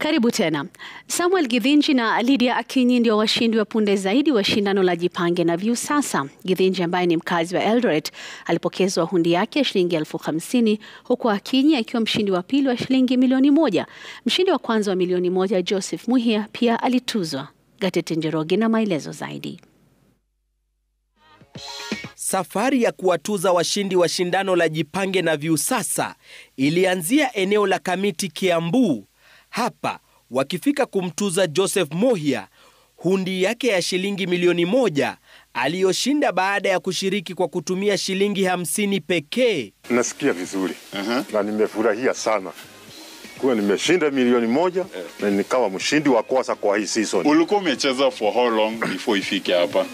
Karibu tena. Samuel Githinji na Lydia Akinyi ndio washindi wa punde zaidi wa shindano la Jipange na Viusasa. Githinji ambaye ni mkazi wa Eldoret alipokezwa hundi yake ya shilingi elfu hamsini huku Akinyi akiwa mshindi wa pili wa shilingi milioni moja. Mshindi wa kwanza wa milioni moja Joseph Muhia pia alituzwa. Gatete Njoroge na maelezo zaidi. Safari ya kuwatuza washindi wa shindano la Jipange na Viusasa ilianzia eneo la Kamiti Kiambu hapa wakifika kumtuza Joseph mohia hundi yake ya shilingi milioni moja aliyoshinda baada ya kushiriki kwa kutumia shilingi hamsini pekee. Nasikia vizuri uh -huh. na nimefurahia sana kuwa nimeshinda milioni moja yeah. na nikawa mshindi wa kwanza kwa hii season. Ulikuwa umecheza for how long before ifike hapa?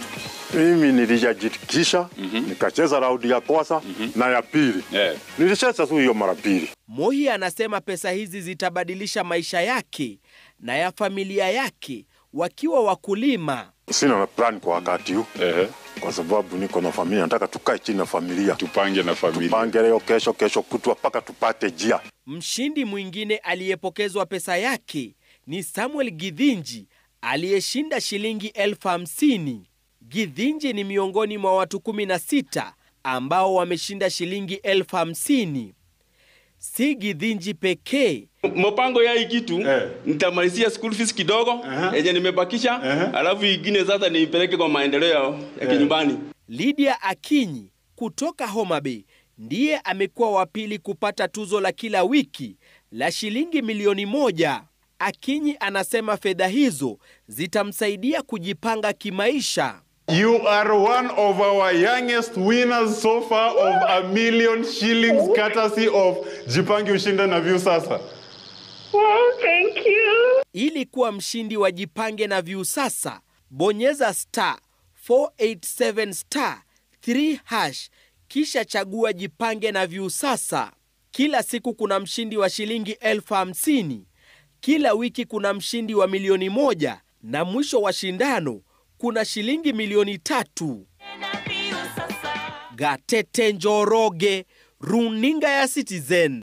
Mimi nilijajitikisha mm -hmm. nikacheza raundi ya kwanza mm -hmm. na ya pili yeah. nilicheza tu hiyo mara pili. Muhi anasema pesa hizi zitabadilisha maisha yake na ya familia yake wakiwa wakulima. Sina na plan kwa wakati huu uh -huh. kwa sababu niko na familia, nataka tukae chini na familia, tupange na familia, tupange leo, kesho, kesho kutwa, mpaka tupate jia. Mshindi mwingine aliyepokezwa pesa yake ni Samuel Githinji aliyeshinda shilingi elfu hamsini. Githinji ni miongoni mwa watu 16 ambao wameshinda shilingi elfu hamsini. Si Githinji pekee. Mpango ya hii kitu eh, nitamalizia school fees kidogo yenye uh -huh. nimebakisha uh -huh. alafu ingine sasa niipeleke kwa maendeleo ya ya eh. kinyumbani Lydia Akinyi kutoka Homa Bay ndiye amekuwa wa pili kupata tuzo la kila wiki la shilingi milioni moja. Akinyi anasema fedha hizo zitamsaidia kujipanga kimaisha. You are one of our youngest winners so far of a million shillings courtesy of Jipange Ushinde na View Sasa. Well, oh, thank you. Ili kuwa mshindi wa Jipange na View Sasa, bonyeza star 487 star 3 hash kisha chagua Jipange na View Sasa. Kila siku kuna mshindi wa shilingi elfu hamsini. Kila wiki kuna mshindi wa milioni moja na mwisho wa shindano kuna shilingi milioni tatu. Gatete Njoroge, runinga ya Citizen.